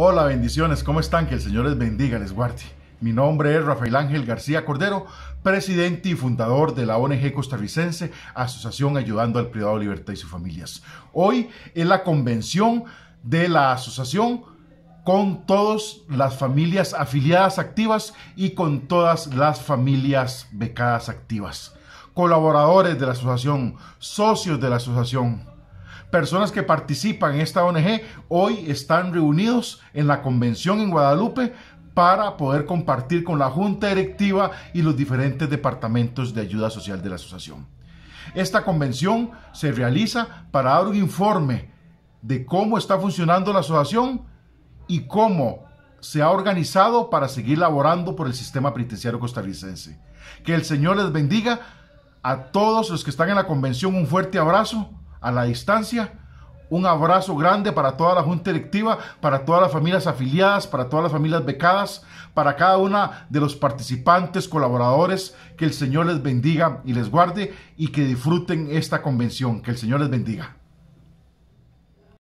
Hola, bendiciones, ¿cómo están? Que el Señor les bendiga, les guarde. Mi nombre es Rafael Ángel García Cordero, presidente y fundador de la ONG costarricense Asociación Ayudando al Privado Libertad y sus Familias. Hoy es la convención de la asociación con todas las familias afiliadas activas y con todas las familias becadas activas. Colaboradores de la asociación, socios de la asociación, personas que participan en esta ONG hoy están reunidos en la convención en Guadalupe para poder compartir con la junta directiva y los diferentes departamentos de ayuda social de la asociación. Esta convención se realiza para dar un informe de cómo está funcionando la asociación y cómo se ha organizado para seguir laborando por el sistema penitenciario costarricense. Que el Señor les bendiga a todos los que están en la convención. Un fuerte abrazo a la distancia. Un abrazo grande para toda la junta directiva, para todas las familias afiliadas, para todas las familias becadas, para cada una de los participantes, colaboradores. Que el Señor les bendiga y les guarde y que disfruten esta convención. Que el Señor les bendiga.